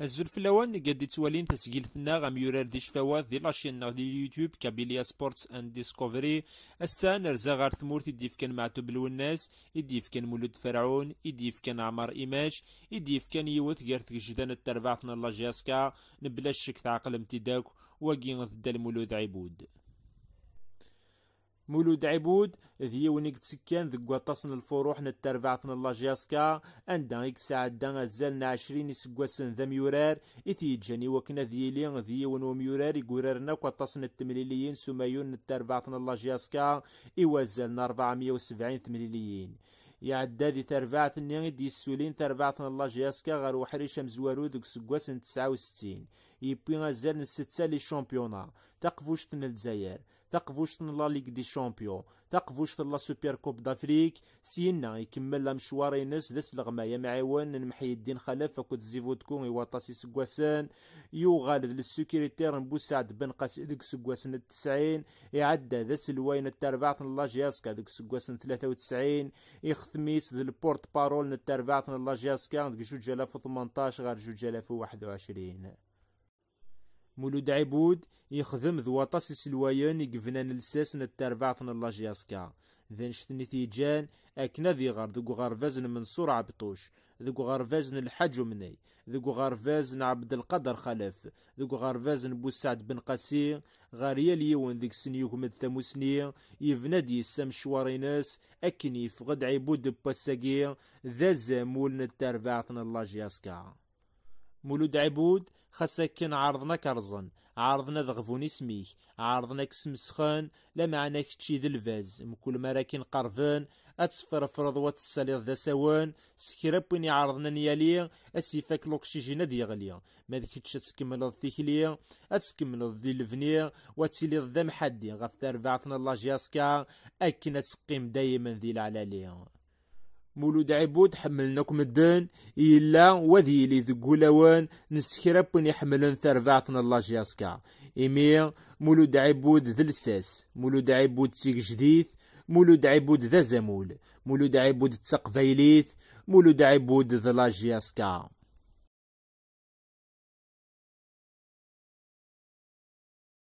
الزول في الاول قد توالين تسجيلتنا غام يورار دي شفاوات دي لاشينا دي اليوتيوب كابيليا سبورتس اند ديسكوفري السان نرزا غار ثمورت يدي كان معتوب الوناس يدي كان مولود فرعون يدي كان عمر ايماش يدي كان يوث غير جدان التربع فنالا جاسكا نبلاش شك تعقل امتداك وقين ضد المولود عبود مولود عبود ذيون يتسكن دق الفروح الفروع ن الله جاسكا لاجياسكا عندا يكسعدا أزال عشرين سقوسن ذا ميورار إثي جاني وكنا ذي ونو ميورار يقررنا واطاس التمليليين سمايون ن التربعة ن لاجياسكا إوازلنا 470 تمليليين يعدادي ثرفات ني دي سولين ثرفات الله جياسكا غار وحري شمس وارو دوك سكواس 69 اي بي غزال ستة لي شامبيونا تقفوش تن الجزائر تقفوش تن لا ليغ دي شامبيون تقفوش تن لا سوبر كوب دافريك سينا يكمل لا مشوار ينس لس لغما يا معيون نمحي الدين خلف فكوت زيفوتكو اي واطاسي سكواسان يو غالد للسكريتير بو سعد بن قاسي دوك سكواسن التسعين يعدى ذا سلوين ثرفات الله جياسكا دوك سكواسن 93 يخ ثميس ذي البورت بارول نتربعت من لاجياسكا ديك جوج الاف ثمنطاش غير جوج الاف وواحد وعشرين مولود عبود يخدم ذو سلوايان يسلوايان الساس لساس نتربعت من لاجياسكا فنشتني تيجان أكنا ذي غار ذو غارفازن من سرعة عبطوش ذو غارفازن الحاج مني ذو غارفازن عبد القدر خلف ذو غارفازن بو سعد بن قاسي غاريا ليون ذيك سنيوك مد ثموسني يفنادي السم شوارينس أكني فغد عيبود بباساقي ذا زامول نتارفعتنا الله جياسكا مولود عبود خاص عرضنا كرزن عرضنا ضغفون اسميك عرضنا كسمسخان لا معنى كتشي ذي الفاز مكل ما راكن قرفان فرض واتساليض ذا سوان سكراب وين عرضنا نيالي اسيفاك لوكسيجين دي غلي ما ذكتش تكمل ثيكلي اتكمل ذي الفني واتسيلي ذا محدي غفتار بعثنا الله جياسكا اكن تسقيم دايما ذي العلالي مولود عبود حملناكم الدين إلا وذي ذك لاوان نسكرا بن يحملن ثربعتنا الله جياسكا إمير مولود عبود ذلساس مولود عبود سيك جديد مولود عبود ذا زمول مولود عبود تقفيليث مولود عبود ذا لا